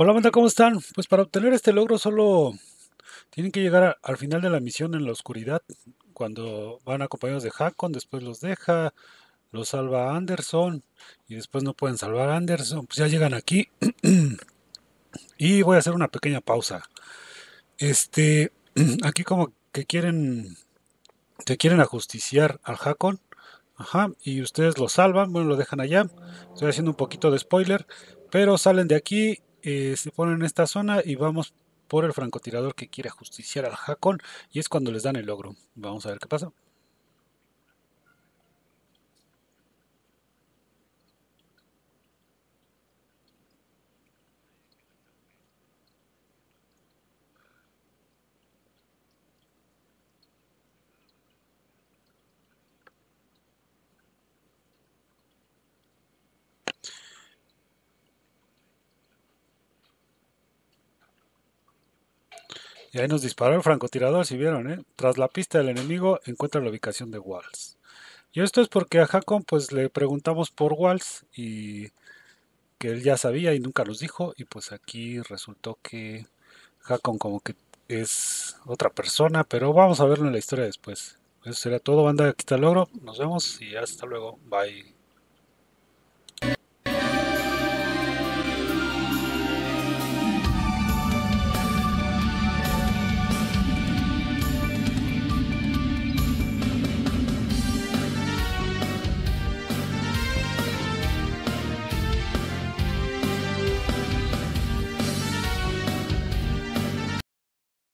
Hola banda, ¿cómo están? Pues para obtener este logro solo tienen que llegar al final de la misión en la oscuridad, cuando van acompañados de Hakon, después los deja, los salva Anderson y después no pueden salvar a Anderson, pues ya llegan aquí y voy a hacer una pequeña pausa. Este, aquí como que quieren, Te quieren ajusticiar al Hakon. Ajá, y ustedes lo salvan, bueno, lo dejan allá. Estoy haciendo un poquito de spoiler, pero salen de aquí eh, se ponen en esta zona y vamos por el francotirador que quiere justiciar al Jacón y es cuando les dan el logro. Vamos a ver qué pasa. Y ahí nos disparó el francotirador, si vieron, ¿eh? Tras la pista del enemigo, encuentra la ubicación de Walls. Y esto es porque a Hakon pues le preguntamos por Walls y que él ya sabía y nunca nos dijo. Y pues aquí resultó que Hakon como que es otra persona, pero vamos a verlo en la historia después. Eso sería todo, banda. Aquí está el logro. Nos vemos y hasta luego. Bye.